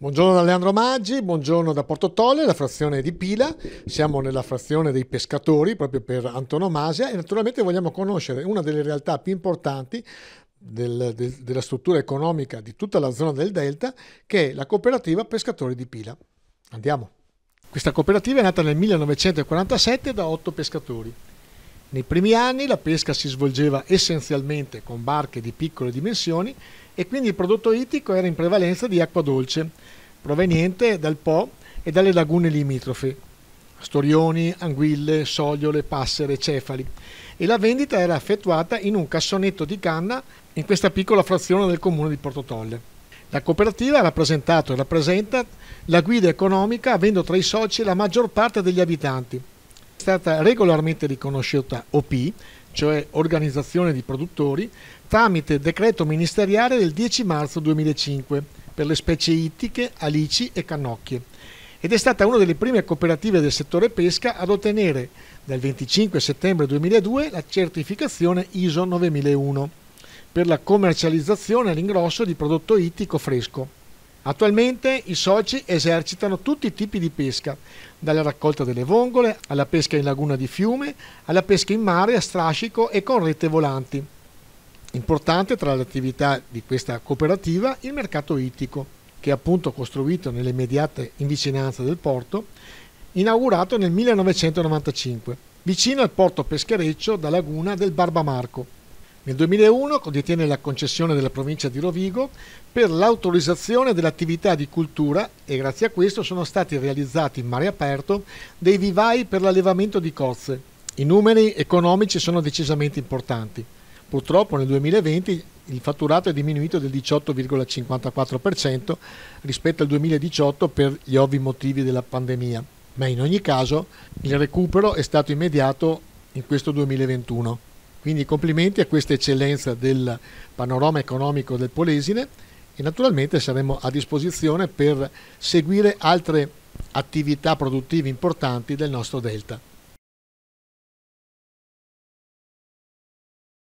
Buongiorno da Leandro Maggi, buongiorno da Tolle, la frazione di Pila, siamo nella frazione dei pescatori proprio per antonomasia e naturalmente vogliamo conoscere una delle realtà più importanti del, del, della struttura economica di tutta la zona del Delta che è la cooperativa Pescatori di Pila. Andiamo. Questa cooperativa è nata nel 1947 da otto pescatori. Nei primi anni la pesca si svolgeva essenzialmente con barche di piccole dimensioni e quindi il prodotto ittico era in prevalenza di acqua dolce, proveniente dal Po e dalle lagune limitrofe, storioni, anguille, sogliole, passere, cefali, e la vendita era effettuata in un cassonetto di canna in questa piccola frazione del comune di Portotolle. La cooperativa ha rappresentato e rappresenta la guida economica avendo tra i soci la maggior parte degli abitanti è stata regolarmente riconosciuta OP, cioè Organizzazione di Produttori, tramite decreto ministeriale del 10 marzo 2005 per le specie ittiche, alici e cannocchie ed è stata una delle prime cooperative del settore pesca ad ottenere dal 25 settembre 2002 la certificazione ISO 9001 per la commercializzazione all'ingrosso di prodotto ittico fresco. Attualmente i soci esercitano tutti i tipi di pesca, dalla raccolta delle vongole alla pesca in laguna di fiume, alla pesca in mare a strascico e con rete volanti. Importante tra le attività di questa cooperativa il mercato ittico, che è appunto costruito nelle immediate in vicinanza del porto, inaugurato nel 1995, vicino al porto peschereccio da laguna del Barbamarco nel 2001 detiene la concessione della provincia di Rovigo per l'autorizzazione dell'attività di cultura e grazie a questo sono stati realizzati in mare aperto dei vivai per l'allevamento di cozze. I numeri economici sono decisamente importanti. Purtroppo nel 2020 il fatturato è diminuito del 18,54% rispetto al 2018 per gli ovvi motivi della pandemia, ma in ogni caso il recupero è stato immediato in questo 2021. Quindi complimenti a questa eccellenza del panorama economico del Polesine e naturalmente saremo a disposizione per seguire altre attività produttive importanti del nostro delta.